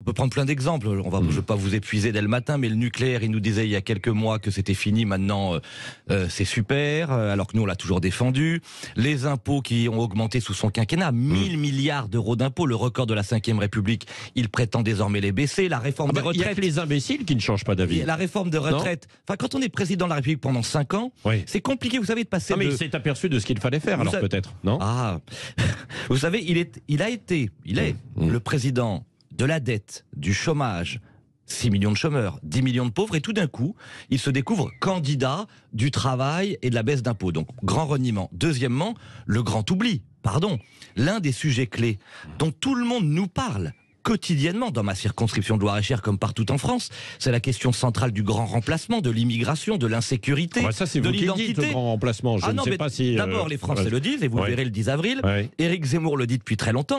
On peut prendre plein d'exemples. On va, hmm. je ne vais pas vous épuiser dès le matin, mais le nucléaire, il nous disait il y a quelques mois que c'était fini. Maintenant, euh, euh, c'est super. Euh, alors que nous, on l'a toujours défendu. Les impôts qui ont augmenté sous son quinquennat, 1000 hmm. milliards d'euros d'impôts, le record de la Ve République. Il prétend désormais les baisser. La réforme ah des bah, retraites... de les imbéciles qui ne changent pas d'avis. La réforme de retraite. Enfin, quand on est président de la République pendant 5 ans, c'est compliqué, vous savez, de passer. Non, ah, mais il s'est aperçu de ce qu'il fallait faire, alors peut-être, non Ah, vous savez, il est, il a été, il est hmm. le président de la dette, du chômage, 6 millions de chômeurs, 10 millions de pauvres, et tout d'un coup, il se découvre candidat du travail et de la baisse d'impôts. Donc, grand reniement. Deuxièmement, le grand oubli. Pardon, l'un des sujets clés dont tout le monde nous parle quotidiennement dans ma circonscription de Loire-et-Cher comme partout en France, c'est la question centrale du grand remplacement, de l'immigration, de l'insécurité, de l'identité. grand remplacement, je ah ne sais pas si... Euh, d'abord, les Français le disent, et vous le verrez le 10 avril, Éric Zemmour le dit depuis très longtemps,